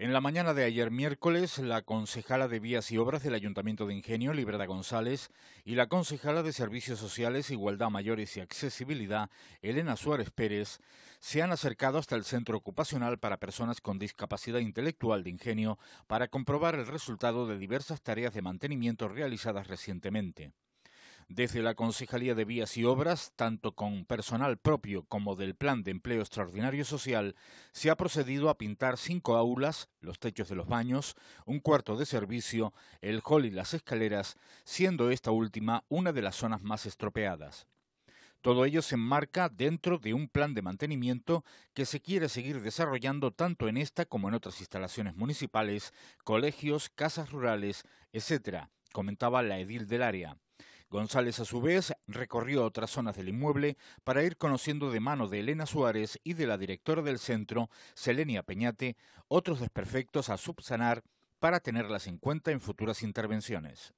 En la mañana de ayer miércoles, la concejala de Vías y Obras del Ayuntamiento de Ingenio, Librada González, y la concejala de Servicios Sociales, Igualdad Mayores y Accesibilidad, Elena Suárez Pérez, se han acercado hasta el Centro Ocupacional para Personas con Discapacidad Intelectual de Ingenio para comprobar el resultado de diversas tareas de mantenimiento realizadas recientemente. Desde la Concejalía de Vías y Obras, tanto con personal propio como del Plan de Empleo Extraordinario Social, se ha procedido a pintar cinco aulas, los techos de los baños, un cuarto de servicio, el hall y las escaleras, siendo esta última una de las zonas más estropeadas. Todo ello se enmarca dentro de un plan de mantenimiento que se quiere seguir desarrollando tanto en esta como en otras instalaciones municipales, colegios, casas rurales, etc., comentaba la edil del área. González, a su vez, recorrió otras zonas del inmueble para ir conociendo de mano de Elena Suárez y de la directora del centro, Selenia Peñate, otros desperfectos a subsanar para tenerlas en cuenta en futuras intervenciones.